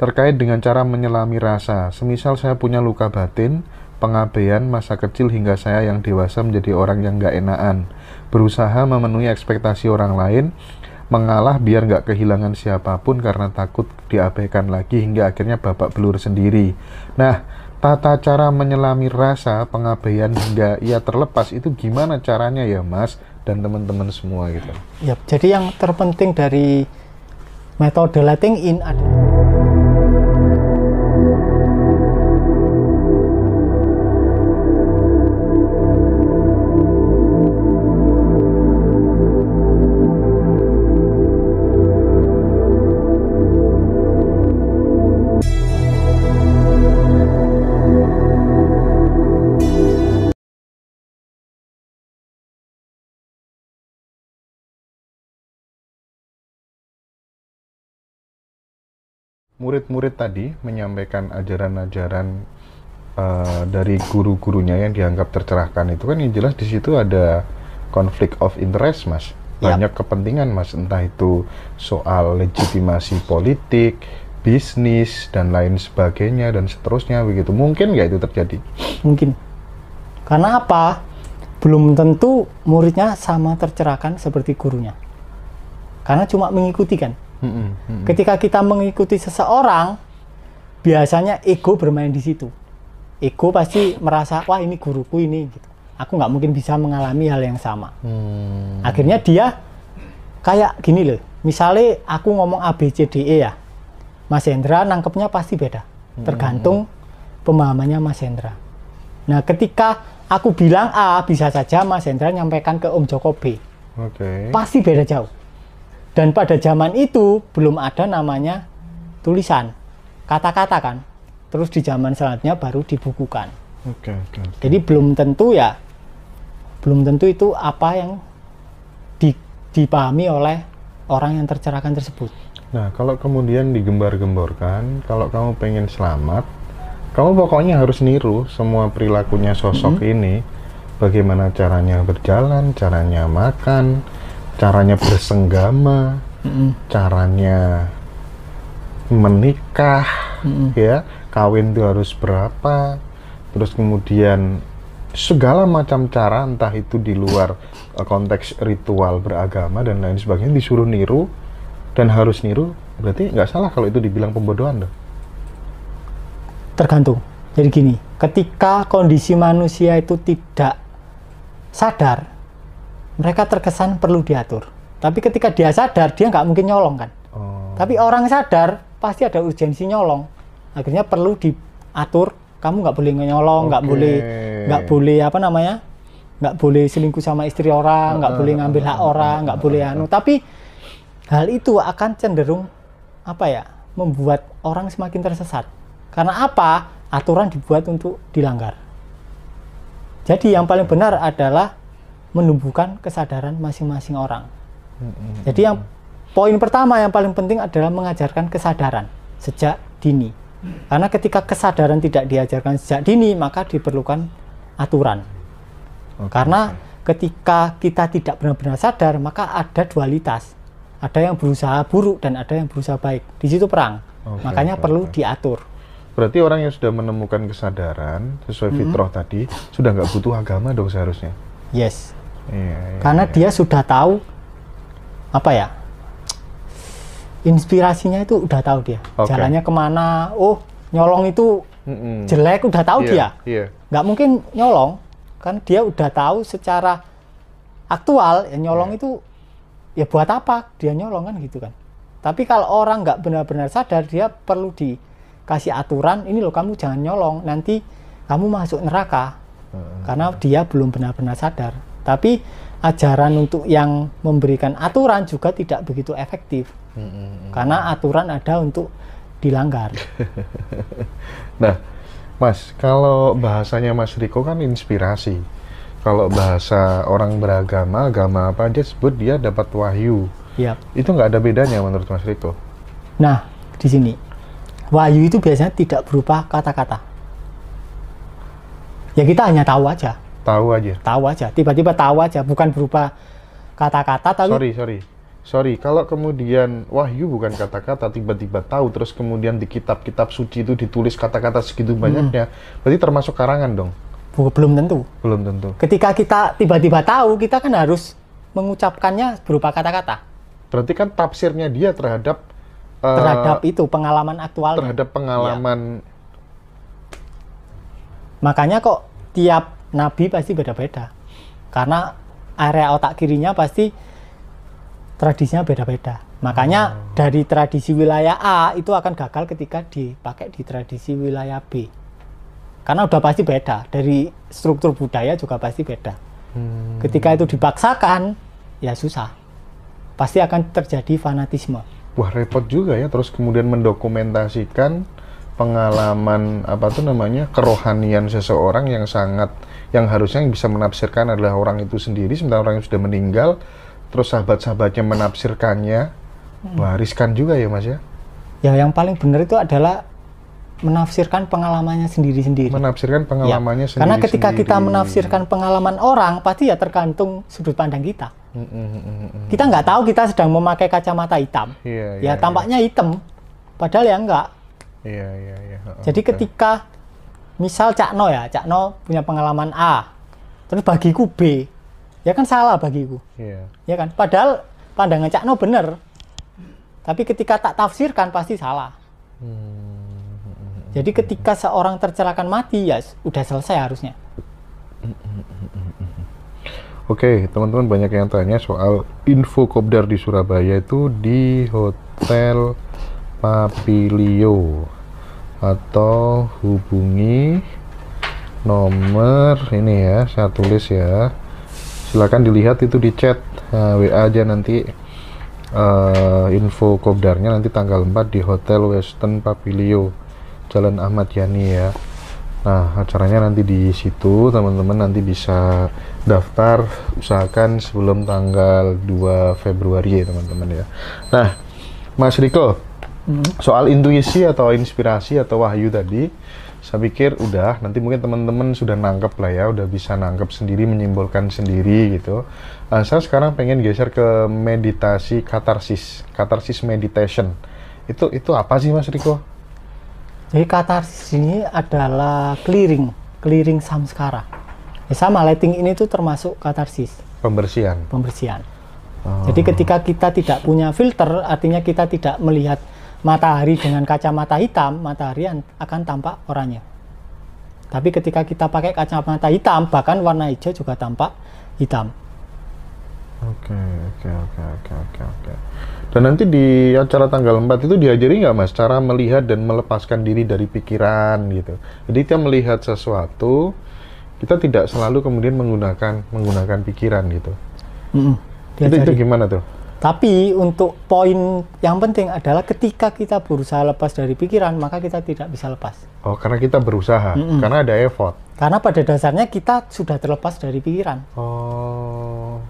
terkait dengan cara menyelami rasa. Semisal saya punya luka batin, pengabaian masa kecil hingga saya yang dewasa menjadi orang yang nggak enakan, berusaha memenuhi ekspektasi orang lain, mengalah biar nggak kehilangan siapapun karena takut diabaikan lagi hingga akhirnya babak belur sendiri. Nah, tata cara menyelami rasa pengabaian hingga ia terlepas itu gimana caranya ya Mas dan teman-teman semua gitu. Yep, jadi yang terpenting dari metode letting in adalah murid-murid tadi menyampaikan ajaran-ajaran uh, dari guru-gurunya yang dianggap tercerahkan itu kan yang jelas di situ ada konflik of interest mas banyak yep. kepentingan mas entah itu soal legitimasi politik bisnis dan lain sebagainya dan seterusnya begitu mungkin nggak itu terjadi mungkin karena apa belum tentu muridnya sama tercerahkan seperti gurunya karena cuma mengikuti kan Hmm, hmm. Ketika kita mengikuti seseorang, biasanya ego bermain di situ. Ego pasti merasa wah ini guruku ini gitu. Aku nggak mungkin bisa mengalami hal yang sama. Hmm. Akhirnya dia kayak gini loh. Misalnya aku ngomong A B C D E ya, Mas Hendra nangkepnya pasti beda. Hmm. Tergantung pemahamannya Mas Hendra. Nah ketika aku bilang A bisa saja Mas Hendra nyampaikan ke Om Joko B. Okay. Pasti beda jauh dan pada zaman itu belum ada namanya tulisan, kata-kata kan. Terus di zaman selanjutnya baru dibukukan. Okay, okay, okay. Jadi belum tentu ya, belum tentu itu apa yang di, dipahami oleh orang yang tercerahkan tersebut. Nah, kalau kemudian digembar-gemborkan, kalau kamu pengen selamat, kamu pokoknya harus niru semua perilakunya sosok mm -hmm. ini. Bagaimana caranya berjalan, caranya makan, caranya bersenggama, mm-hmm. caranya menikah, mm-hmm. ya kawin itu harus berapa, terus kemudian segala macam cara entah itu di luar eh, konteks ritual beragama dan lain sebagainya disuruh niru dan harus niru berarti nggak salah kalau itu dibilang pembodohan dong tergantung jadi gini ketika kondisi manusia itu tidak sadar mereka terkesan perlu diatur. Tapi ketika dia sadar, dia nggak mungkin nyolong kan. Oh. Tapi orang sadar pasti ada urgensi nyolong. Akhirnya perlu diatur. Kamu nggak boleh nyolong, nggak okay. boleh nggak boleh apa namanya, nggak boleh selingkuh sama istri orang, ah, nggak uh, boleh ah, ngambil hak ah, orang, nggak uh, uh, boleh anu. Tapi hal itu akan cenderung apa ya, membuat orang semakin tersesat. Karena apa? Aturan dibuat untuk dilanggar. Jadi yang paling benar adalah menumbuhkan kesadaran masing-masing orang. Hmm. Jadi yang poin pertama yang paling penting adalah mengajarkan kesadaran sejak dini. Karena ketika kesadaran tidak diajarkan sejak dini, maka diperlukan aturan. Okay. Karena ketika kita tidak benar-benar sadar, maka ada dualitas. Ada yang berusaha buruk dan ada yang berusaha baik. Di situ perang. Okay, Makanya okay. perlu diatur. Berarti orang yang sudah menemukan kesadaran sesuai fitrah mm -hmm. tadi sudah nggak butuh agama dong seharusnya. Yes. Iya, iya, Karena iya. dia sudah tahu apa ya? Inspirasinya itu udah tahu dia. Okay. Jalannya kemana? Oh, nyolong itu mm mm jelek udah tahu yeah, dia. Yeah. mungkin nyolong, kan dia udah tahu secara aktual ya nyolong yeah. itu ya buat apa dia nyolong kan gitu kan. Tapi kalau orang nggak benar-benar sadar dia perlu dikasih aturan ini loh kamu jangan nyolong nanti kamu masuk neraka hmm. karena dia belum benar-benar sadar. Tapi ajaran untuk yang memberikan aturan juga tidak begitu efektif. Hmm. Karena aturan ada untuk dilanggar. nah, Mas, kalau bahasanya Mas Riko kan inspirasi. Kalau bahasa orang beragama, agama apa aja sebut dia dapat wahyu. Yep. Itu nggak ada bedanya menurut Mas Riko. Nah, di sini wahyu itu biasanya tidak berupa kata-kata. Ya kita hanya tahu aja. Tahu aja. Tahu aja. Tiba-tiba tahu aja, bukan berupa kata-kata tapi Sorry, sorry. Sorry, kalau kemudian wahyu bukan kata-kata, tiba-tiba tahu, terus kemudian di kitab-kitab suci itu ditulis kata-kata segitu hmm. banyaknya, hmm. berarti termasuk karangan dong? Belum tentu. Belum tentu. Ketika kita tiba-tiba tahu, kita kan harus mengucapkannya berupa kata-kata. Berarti kan tafsirnya dia terhadap uh, itu pengalaman aktual. Terhadap pengalaman. Ya. Makanya kok tiap nabi pasti beda-beda karena area otak kirinya pasti tradisinya beda-beda makanya oh. dari tradisi wilayah A itu akan gagal ketika dipakai di tradisi wilayah B karena udah pasti beda dari struktur budaya juga pasti beda hmm. ketika itu dipaksakan ya susah pasti akan terjadi fanatisme wah repot juga ya terus kemudian mendokumentasikan pengalaman apa tuh namanya kerohanian seseorang yang sangat yang harusnya yang bisa menafsirkan adalah orang itu sendiri sementara orang yang sudah meninggal terus sahabat-sahabatnya menafsirkannya hmm. wariskan juga ya mas ya ya yang paling benar itu adalah menafsirkan pengalamannya sendiri-sendiri. Menafsirkan ya, pengalamannya ya. sendiri. Karena ketika sendiri. kita menafsirkan pengalaman orang, pasti ya tergantung sudut pandang kita. Hmm, hmm, kita nggak tahu kita sedang memakai kacamata hitam. Yeah, yeah, ya iya, iya. tampaknya yeah. hitam, padahal ya enggak. Yeah, iya, yeah, yeah. Oh, Jadi ketika misal Cak No ya Cak No punya pengalaman A terus bagiku B ya kan salah bagiku yeah. ya kan padahal pandangan Cak No bener tapi ketika tak tafsirkan pasti salah hmm. jadi ketika seorang tercerahkan mati ya udah selesai harusnya Oke, okay, teman-teman banyak yang tanya soal info kopdar di Surabaya itu di Hotel Papilio atau hubungi nomor ini ya saya tulis ya silahkan dilihat itu di chat uh, eh, WA aja nanti uh, info kopdarnya nanti tanggal 4 di Hotel Western Papilio Jalan Ahmad Yani ya Nah, acaranya nanti di situ, teman-teman nanti bisa daftar usahakan sebelum tanggal 2 Februari ya, teman-teman ya. Nah, Mas Riko, soal intuisi atau inspirasi atau wahyu tadi saya pikir udah nanti mungkin teman-teman sudah nangkep lah ya udah bisa nangkep sendiri menyimpulkan sendiri gitu uh, saya sekarang pengen geser ke meditasi katarsis katarsis meditation itu itu apa sih mas Riko? Jadi katarsis ini adalah clearing clearing samskara ya sama lighting ini tuh termasuk katarsis pembersihan pembersihan hmm. jadi ketika kita tidak punya filter artinya kita tidak melihat matahari dengan kacamata hitam, matahari akan tampak oranye. Tapi ketika kita pakai kacamata hitam, bahkan warna hijau juga tampak hitam. Oke, oke, oke, oke, oke, oke. Dan nanti di acara tanggal 4 itu diajari nggak mas cara melihat dan melepaskan diri dari pikiran gitu. Jadi kita melihat sesuatu, kita tidak selalu kemudian menggunakan menggunakan pikiran gitu. Mm -mm, itu, itu gimana tuh? Tapi untuk poin yang penting adalah ketika kita berusaha lepas dari pikiran, maka kita tidak bisa lepas. Oh, karena kita berusaha, mm -mm. karena ada effort. Karena pada dasarnya kita sudah terlepas dari pikiran. Oh.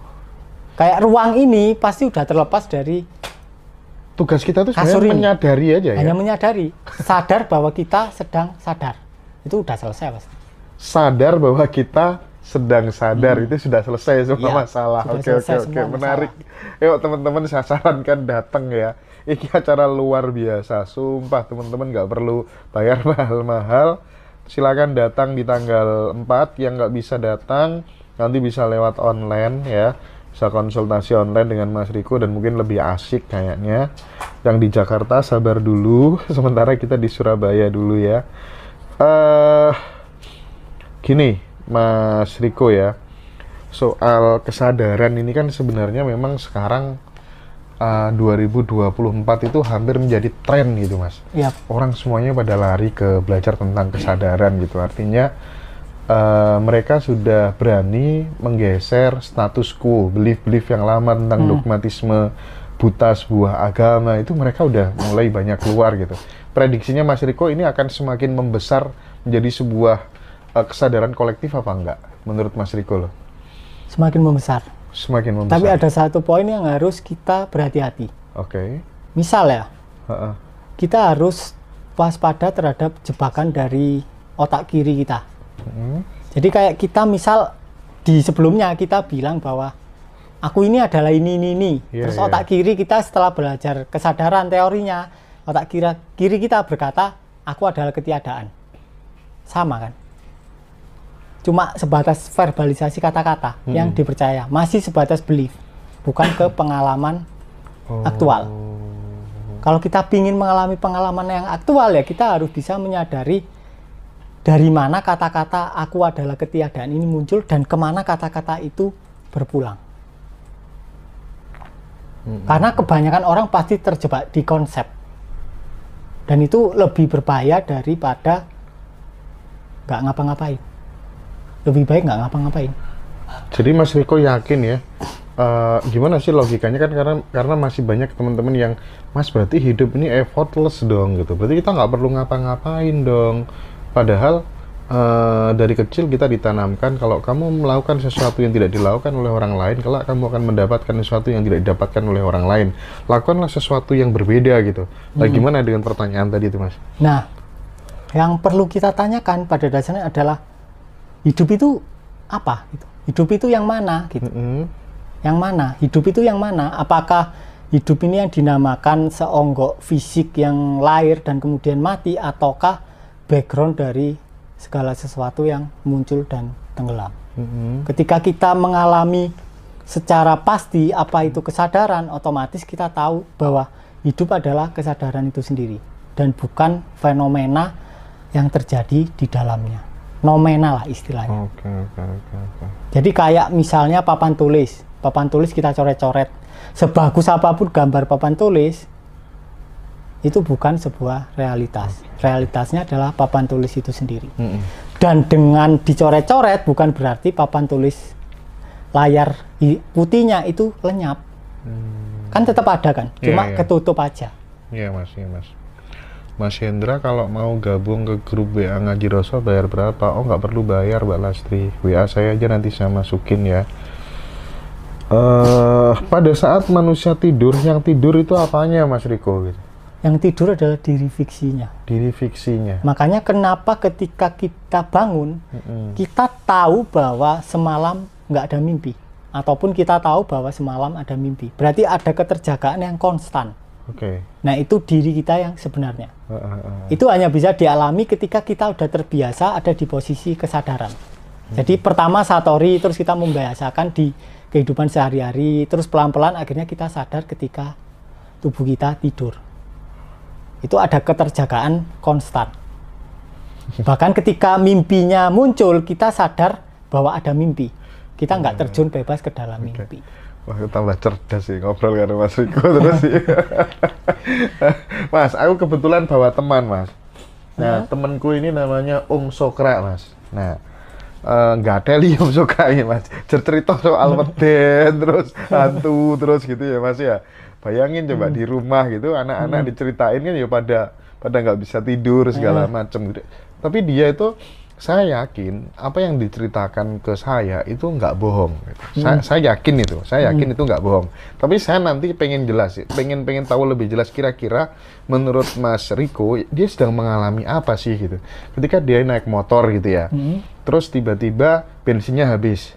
Kayak ruang ini pasti sudah terlepas dari tugas kita tuh sebenarnya menyadari aja ya. Hanya menyadari, sadar bahwa kita sedang sadar. Itu sudah selesai, Mas. Sadar bahwa kita sedang sadar hmm. itu sudah selesai semua ya, masalah. Oke oke oke menarik. Masalah. Yuk teman-teman saya sarankan datang ya. Ini acara luar biasa. Sumpah teman-teman nggak perlu bayar mahal-mahal. Silakan datang di tanggal 4 yang nggak bisa datang nanti bisa lewat online ya. Bisa konsultasi online dengan Mas Riko dan mungkin lebih asik kayaknya. Yang di Jakarta sabar dulu, sementara kita di Surabaya dulu ya. Eh uh, gini, Mas Riko ya soal kesadaran ini kan sebenarnya memang sekarang eh, uh, 2024 itu hampir menjadi tren gitu mas. Yep. Iya. Orang semuanya pada lari ke belajar tentang kesadaran gitu. Artinya uh, mereka sudah berani menggeser status quo, belief-belief yang lama tentang hmm. dogmatisme buta sebuah agama itu mereka udah mulai banyak keluar gitu. Prediksinya Mas Riko ini akan semakin membesar menjadi sebuah uh, kesadaran kolektif apa enggak menurut Mas Riko loh? Semakin membesar. Semakin membesar. Tapi ada satu poin yang harus kita berhati-hati. Oke. Okay. Misal ya, uh-uh. kita harus waspada terhadap jebakan dari otak kiri kita. Mm-hmm. Jadi kayak kita misal di sebelumnya kita bilang bahwa aku ini adalah ini ini ini. Yeah, Terus yeah. otak kiri kita setelah belajar kesadaran teorinya, otak kiri kiri kita berkata aku adalah ketiadaan. Sama kan? cuma sebatas verbalisasi kata-kata hmm. yang dipercaya masih sebatas belief bukan ke pengalaman oh. aktual kalau kita ingin mengalami pengalaman yang aktual ya kita harus bisa menyadari dari mana kata-kata aku adalah ketiadaan ini muncul dan kemana kata-kata itu berpulang hmm. karena kebanyakan orang pasti terjebak di konsep dan itu lebih berbahaya daripada nggak ngapa-ngapain lebih baik nggak ngapa-ngapain. Jadi Mas Riko yakin ya, uh, gimana sih logikanya kan karena karena masih banyak teman-teman yang Mas berarti hidup ini effortless dong gitu. Berarti kita nggak perlu ngapa-ngapain dong. Padahal uh, dari kecil kita ditanamkan kalau kamu melakukan sesuatu yang tidak dilakukan oleh orang lain, kelak kamu akan mendapatkan sesuatu yang tidak didapatkan oleh orang lain. Lakukanlah sesuatu yang berbeda gitu. Nah, hmm. gimana dengan pertanyaan tadi itu Mas? Nah, yang perlu kita tanyakan pada dasarnya adalah hidup itu apa gitu hidup itu yang mana gitu mm -hmm. yang mana hidup itu yang mana apakah hidup ini yang dinamakan seonggok fisik yang lahir dan kemudian mati ataukah background dari segala sesuatu yang muncul dan tenggelam mm -hmm. ketika kita mengalami secara pasti apa itu kesadaran otomatis kita tahu bahwa hidup adalah kesadaran itu sendiri dan bukan fenomena yang terjadi di dalamnya nomena lah istilahnya. okay, okay, okay, Jadi kayak misalnya papan tulis, papan tulis kita coret-coret. Sebagus apapun gambar papan tulis itu bukan sebuah realitas. Realitasnya adalah papan tulis itu sendiri. Mm -hmm. Dan dengan dicoret-coret bukan berarti papan tulis layar putihnya itu lenyap. Hmm. Kan tetap ada kan, cuma yeah, yeah. ketutup aja. Iya, yeah, Mas, iya, yeah, Mas. Mas Hendra kalau mau gabung ke grup WA Ngaji Rasul bayar berapa? Oh nggak perlu bayar Mbak Lastri. WA saya aja nanti saya masukin ya. Uh, pada saat manusia tidur, yang tidur itu apanya Mas Riko? Gitu. Yang tidur adalah diri fiksinya. Diri fiksinya. Makanya kenapa ketika kita bangun, mm -hmm. kita tahu bahwa semalam nggak ada mimpi. Ataupun kita tahu bahwa semalam ada mimpi. Berarti ada keterjagaan yang konstan. Okay. Nah itu diri kita yang sebenarnya. Uh, uh, uh. Itu hanya bisa dialami ketika kita sudah terbiasa ada di posisi kesadaran. Hmm. Jadi pertama satori, terus kita membiasakan di kehidupan sehari-hari, terus pelan-pelan akhirnya kita sadar ketika tubuh kita tidur. Itu ada keterjagaan konstan. Bahkan ketika mimpinya muncul, kita sadar bahwa ada mimpi. Kita nggak hmm. terjun bebas ke dalam mimpi. Wah, tambah cerdas sih ngobrol karo Mas Riko terus sih. mas, aku kebetulan bawa teman, Mas. Nah, huh? temanku ini namanya Om Sokra, Mas. Nah, eh, nggak uh, ada Om suka ya mas cerita soal meden terus hantu terus gitu ya mas ya bayangin coba hmm. di rumah gitu anak-anak hmm. diceritain kan ya pada pada nggak bisa tidur segala macem gitu tapi dia itu saya yakin apa yang diceritakan ke saya itu nggak bohong. Gitu. Hmm. Saya, saya yakin itu, saya yakin hmm. itu nggak bohong. Tapi saya nanti pengen jelas, pengen pengen tahu lebih jelas kira-kira menurut Mas Riko dia sedang mengalami apa sih gitu. Ketika dia naik motor gitu ya, hmm. terus tiba-tiba bensinnya habis.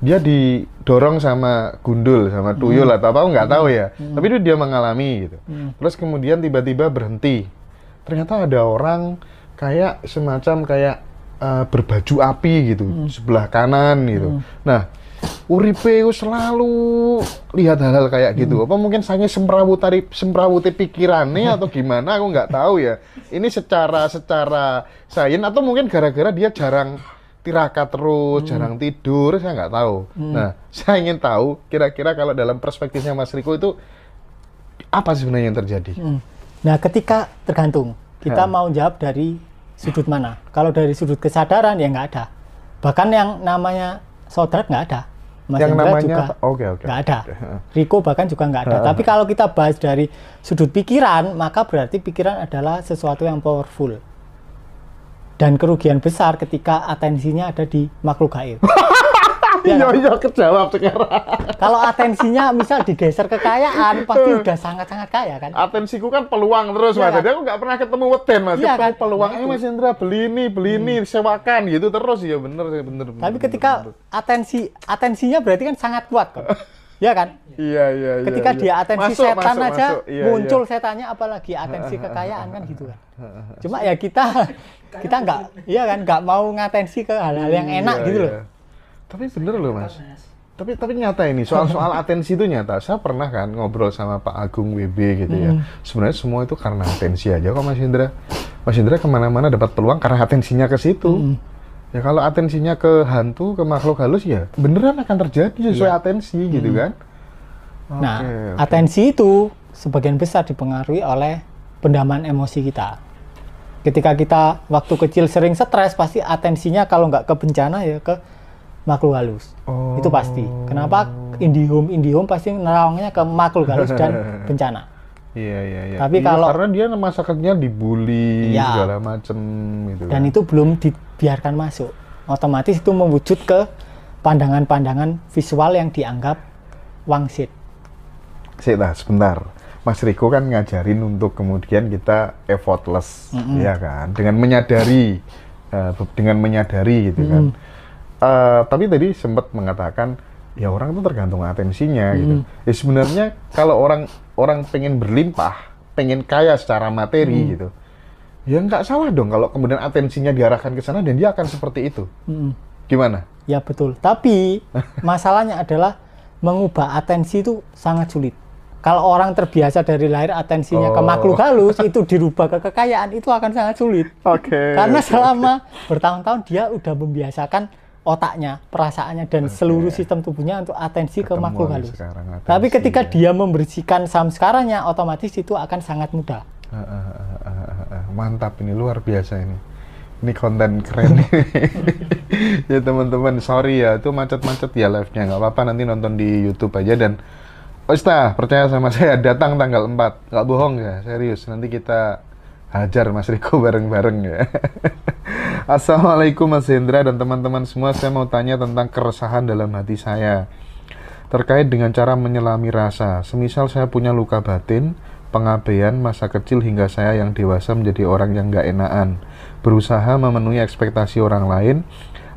Dia didorong sama gundul, sama tuyul hmm. atau apa nggak hmm. tahu ya. Hmm. Tapi itu dia mengalami gitu. Hmm. Terus kemudian tiba-tiba berhenti. Ternyata ada orang kayak semacam kayak uh, berbaju api gitu hmm. sebelah kanan gitu hmm. nah Uripe selalu lihat hal-hal kayak gitu. hmm. gitu. Apa mungkin saya semrawutari semrawuti pikirannya atau gimana? Aku nggak tahu ya. Ini secara secara sains atau mungkin gara-gara dia jarang tirakat terus, hmm. jarang tidur, saya nggak tahu. Hmm. Nah, saya ingin tahu kira-kira kalau dalam perspektifnya Mas Riko itu apa sebenarnya yang terjadi? Hmm. Nah, ketika tergantung kita nah. mau jawab dari sudut mana. Kalau dari sudut kesadaran ya nggak ada. Bahkan yang namanya sodrat nggak ada. Mas yang Indra namanya juga okay, nggak ada. Riko bahkan juga nggak ada. Tapi kalau kita bahas dari sudut pikiran, maka berarti pikiran adalah sesuatu yang powerful. Dan kerugian besar ketika atensinya ada di makhluk gaib. ya, ya. yo kejawab sekarang. Kalau atensinya misal digeser kekayaan pasti udah sangat-sangat kaya kan. Atensiku kan peluang terus ya, Mas. Kan? Jadi aku nggak pernah ketemu weten Mas. Iya kan? Peluang nah, Mas kan? Indra beli ini, beli ini, hmm. sewakan gitu terus ya bener sih bener, Tapi bener, ketika bener. atensi atensinya berarti kan sangat kuat kan. Iya kan? Iya, iya, iya. Ketika iya. dia atensi masuk, setan masuk, aja masuk. Iya, muncul iya. setannya apalagi atensi kekayaan kan gitu kan. Cuma ya kita kita nggak iya kan nggak mau ngatensi ke hal-hal yang iya, enak iya, gitu loh. Iya. Tapi bener loh mas. Tapi tapi nyata ini soal soal atensi itu nyata. Saya pernah kan ngobrol sama Pak Agung WB gitu ya. Hmm. Sebenarnya semua itu karena atensi aja kok Mas Indra. Mas Indra kemana-mana dapat peluang karena atensinya ke situ. Hmm. Ya kalau atensinya ke hantu, ke makhluk halus ya beneran akan terjadi sesuai yeah. atensi gitu hmm. gitu kan. nah, okay. atensi itu sebagian besar dipengaruhi oleh pendaman emosi kita ketika kita waktu kecil sering stres pasti atensinya kalau nggak ke bencana ya ke makhluk halus. Oh. Itu pasti. Oh. Kenapa IndiHome IndiHome pasti nerawangnya ke makhluk halus dan bencana. Iya iya iya. Tapi yeah, kalau karena dia masyarakatnya dibully yeah. segala macam. gitu. Dan kan. itu belum dibiarkan masuk. Otomatis itu mewujud ke pandangan-pandangan visual yang dianggap wangsit. Sih nah, sebentar. Mas Riko kan ngajarin untuk kemudian kita effortless, mm -hmm. ya kan? Dengan menyadari, uh, dengan menyadari gitu mm. kan uh, tapi tadi sempat mengatakan ya orang itu tergantung atensinya hmm. gitu. Ya sebenarnya kalau orang orang pengen berlimpah, pengen kaya secara materi hmm. gitu, ya nggak salah dong kalau kemudian atensinya diarahkan ke sana dan dia akan seperti itu. Hmm. Gimana? Ya betul. Tapi masalahnya adalah mengubah atensi itu sangat sulit kalau orang terbiasa dari lahir atensinya oh. ke makhluk halus itu dirubah ke kekayaan itu akan sangat sulit. Oke. Okay, Karena selama bertahun-tahun dia udah membiasakan otaknya, perasaannya dan okay. seluruh sistem tubuhnya untuk atensi Ketemu ke makhluk halus. Sekarang, Tapi ketika dia membersihkan samskaranya, otomatis itu akan sangat mudah. Ah, ah, ah, Mantap ini luar biasa ini. Ini konten keren. ya teman-teman, sorry ya itu macet-macet ya live-nya. Gak apa-apa nanti nonton di YouTube aja dan Osta, oh, percaya sama saya datang tanggal 4. Gak bohong ya, serius. Nanti kita hajar Mas Riko bareng-bareng ya. Assalamualaikum Mas Hendra dan teman-teman semua. Saya mau tanya tentang keresahan dalam hati saya terkait dengan cara menyelami rasa. Semisal saya punya luka batin, pengabaian masa kecil hingga saya yang dewasa menjadi orang yang gak enaan. berusaha memenuhi ekspektasi orang lain,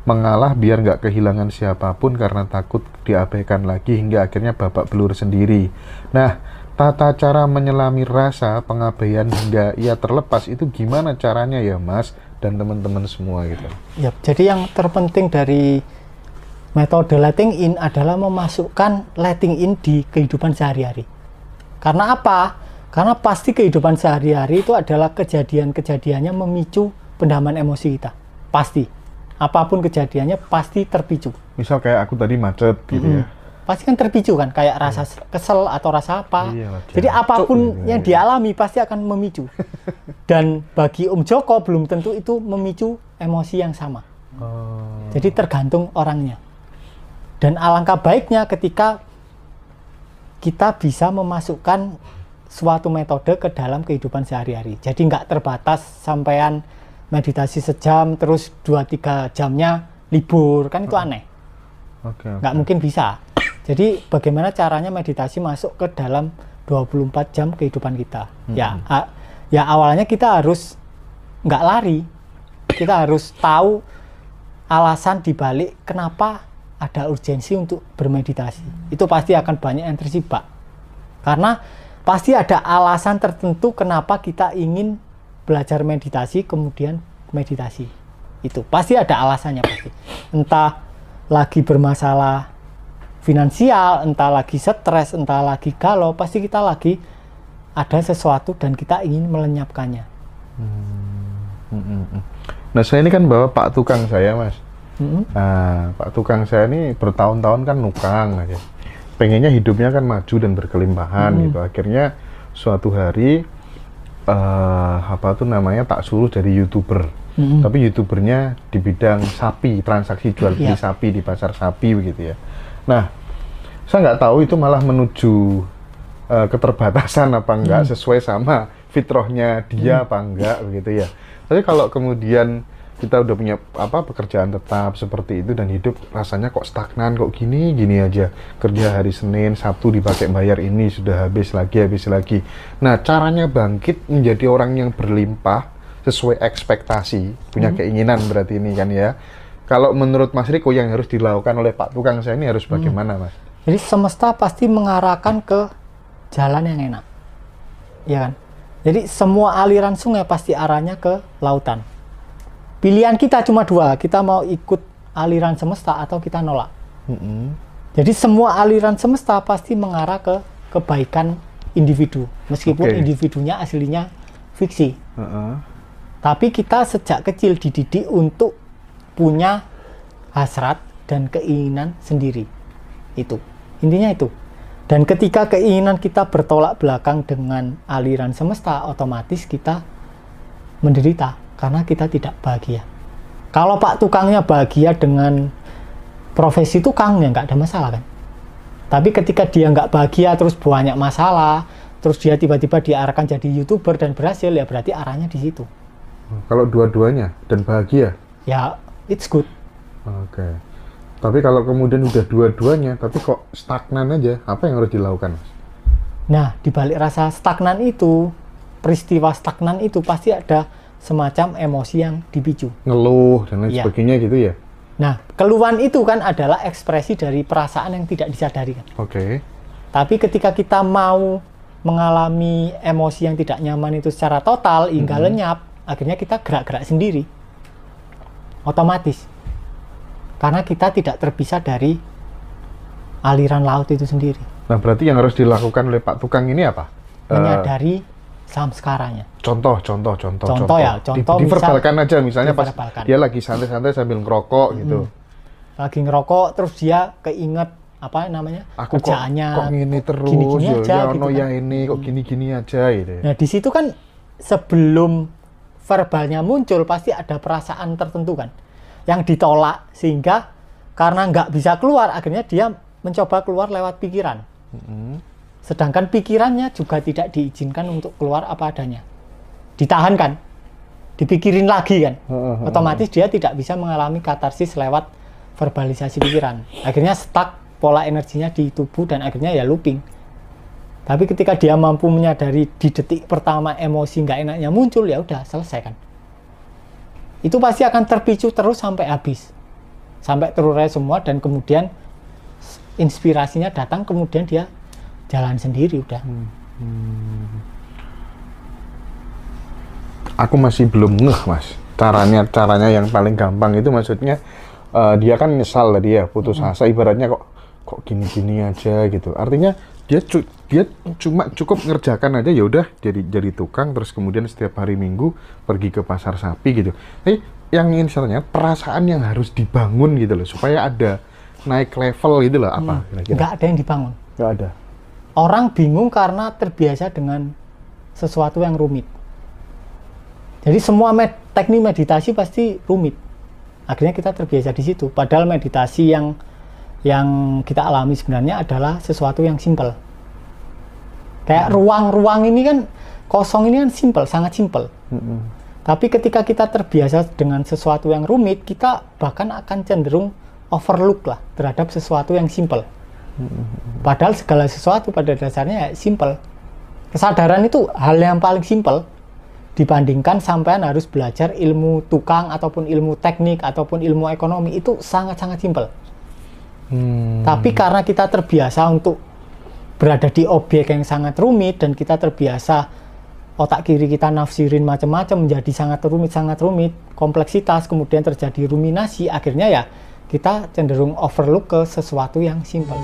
mengalah biar gak kehilangan siapapun karena takut diabaikan lagi hingga akhirnya bapak belur sendiri. Nah, tata cara menyelami rasa pengabaian hingga ia terlepas itu gimana caranya ya mas dan teman-teman semua gitu. Ya, jadi yang terpenting dari metode letting in adalah memasukkan letting in di kehidupan sehari-hari. Karena apa? Karena pasti kehidupan sehari-hari itu adalah kejadian-kejadiannya memicu pendaman emosi kita. Pasti. Apapun kejadiannya pasti terpicu. Misal kayak aku tadi macet gitu mm -hmm. ya mm-hmm pasti kan terpicu kan kayak rasa iya. kesel atau rasa apa. Iya, Jadi apapun gitu. yang dialami pasti akan memicu. Dan bagi Om Joko belum tentu itu memicu emosi yang sama. Oh. Jadi tergantung orangnya. Dan alangkah baiknya ketika kita bisa memasukkan suatu metode ke dalam kehidupan sehari-hari. Jadi nggak terbatas sampean meditasi sejam terus dua tiga jamnya libur kan itu hmm. aneh. Nggak mungkin bisa. Jadi bagaimana caranya meditasi masuk ke dalam 24 jam kehidupan kita? Hmm. Ya, a, ya awalnya kita harus nggak lari, kita harus tahu alasan dibalik kenapa ada urgensi untuk bermeditasi. Hmm. Itu pasti akan banyak yang tersibak. Karena pasti ada alasan tertentu kenapa kita ingin belajar meditasi kemudian meditasi. Itu pasti ada alasannya pasti. Entah lagi bermasalah finansial, entah lagi stres, entah lagi galau, pasti kita lagi ada sesuatu dan kita ingin melenyapkannya. Hmm, hmm, hmm. Nah saya ini kan bawa pak tukang saya mas. Hmm. Nah pak tukang saya ini bertahun-tahun kan nukang aja. Pengennya hidupnya kan maju dan berkelimpahan hmm. gitu. Akhirnya suatu hari uh, apa tuh namanya tak suruh dari youtuber. Mm-hmm. Tapi youtubernya di bidang sapi, transaksi jual beli yeah. sapi di pasar sapi begitu ya. Nah, saya nggak tahu itu malah menuju uh, keterbatasan apa enggak hmm. sesuai sama fitrohnya dia hmm. apa enggak begitu ya. Tapi kalau kemudian kita udah punya apa pekerjaan tetap seperti itu dan hidup rasanya kok stagnan kok gini gini aja kerja hari Senin Sabtu dipakai bayar ini sudah habis lagi habis lagi nah caranya bangkit menjadi orang yang berlimpah sesuai ekspektasi punya hmm. keinginan berarti ini kan ya kalau menurut Mas Riko yang harus dilakukan oleh Pak Tukang saya ini harus hmm. bagaimana, hmm. Mas? Jadi semesta pasti mengarahkan ke jalan yang enak. Iya kan? Jadi semua aliran sungai pasti arahnya ke lautan. Pilihan kita cuma dua, kita mau ikut aliran semesta atau kita nolak. Mm -hmm. Jadi semua aliran semesta pasti mengarah ke kebaikan individu, meskipun okay. individunya aslinya fiksi. Uh -uh. Tapi kita sejak kecil dididik untuk punya hasrat dan keinginan sendiri. Itu intinya itu. Dan ketika keinginan kita bertolak belakang dengan aliran semesta, otomatis kita menderita karena kita tidak bahagia. Kalau Pak tukangnya bahagia dengan profesi tukang ya nggak ada masalah kan. Tapi ketika dia nggak bahagia terus banyak masalah, terus dia tiba-tiba diarahkan jadi youtuber dan berhasil ya berarti arahnya di situ. Kalau dua-duanya dan bahagia? Ya it's good oke okay. tapi kalau kemudian udah dua-duanya tapi kok stagnan aja apa yang harus dilakukan mas nah dibalik rasa stagnan itu peristiwa stagnan itu pasti ada semacam emosi yang dipicu ngeluh dan lain ya. sebagainya gitu ya nah keluhan itu kan adalah ekspresi dari perasaan yang tidak disadari kan? oke okay. tapi ketika kita mau mengalami emosi yang tidak nyaman itu secara total hingga mm -hmm. lenyap akhirnya kita gerak-gerak sendiri otomatis karena kita tidak terpisah dari aliran laut itu sendiri. Nah, berarti yang harus dilakukan oleh Pak Tukang ini apa? Eh, Menyadari saham sekarangnya. Contoh, contoh, contoh, contoh. ya, contoh. Di, diverbalkan aja, misalnya pas dia lagi santai-santai sambil ngerokok -hmm. gitu. Lagi ngerokok, terus dia keinget apa namanya Aku kerjaannya. Kok, kok gini terus, gini -gini aja, gitu ya, gitu kan. ini, kok hmm. gini-gini aja gitu. Ya. Nah, di situ kan sebelum verbalnya muncul pasti ada perasaan tertentu kan yang ditolak sehingga karena nggak bisa keluar akhirnya dia mencoba keluar lewat pikiran mm-hmm. sedangkan pikirannya juga tidak diizinkan untuk keluar apa adanya ditahan kan dipikirin lagi kan otomatis dia tidak bisa mengalami katarsis lewat verbalisasi pikiran akhirnya stuck pola energinya di tubuh dan akhirnya ya looping tapi ketika dia mampu menyadari di detik pertama emosi nggak enaknya muncul, ya udah selesai kan. Itu pasti akan terpicu terus sampai habis. Sampai terurai semua dan kemudian inspirasinya datang, kemudian dia jalan sendiri udah. Hmm. Aku masih belum ngeh mas. Caranya caranya yang paling gampang itu maksudnya uh, dia kan nyesal tadi ya putus hmm. asa ibaratnya kok kok gini-gini aja gitu. Artinya dia dia cuma cukup ngerjakan aja ya udah jadi jadi tukang terus kemudian setiap hari minggu pergi ke pasar sapi gitu tapi yang ingin saya perasaan yang harus dibangun gitu loh supaya ada naik level gitu loh apa hmm. nggak ada yang dibangun nggak ada orang bingung karena terbiasa dengan sesuatu yang rumit jadi semua med teknik meditasi pasti rumit akhirnya kita terbiasa di situ padahal meditasi yang yang kita alami sebenarnya adalah sesuatu yang simpel Kayak hmm. ruang-ruang ini kan kosong ini kan simpel, sangat simpel. hmm Tapi ketika kita terbiasa dengan sesuatu yang rumit, kita bahkan akan cenderung overlook lah terhadap sesuatu yang simpel. hmm Padahal segala sesuatu pada dasarnya ya simpel. Kesadaran itu hal yang paling simpel dibandingkan sampean harus belajar ilmu tukang ataupun ilmu teknik ataupun ilmu ekonomi itu sangat-sangat simpel. Hmm. Tapi karena kita terbiasa untuk berada di objek yang sangat rumit dan kita terbiasa otak kiri kita nafsirin macam-macam menjadi sangat rumit sangat rumit kompleksitas kemudian terjadi ruminasi akhirnya ya kita cenderung overlook ke sesuatu yang simpel.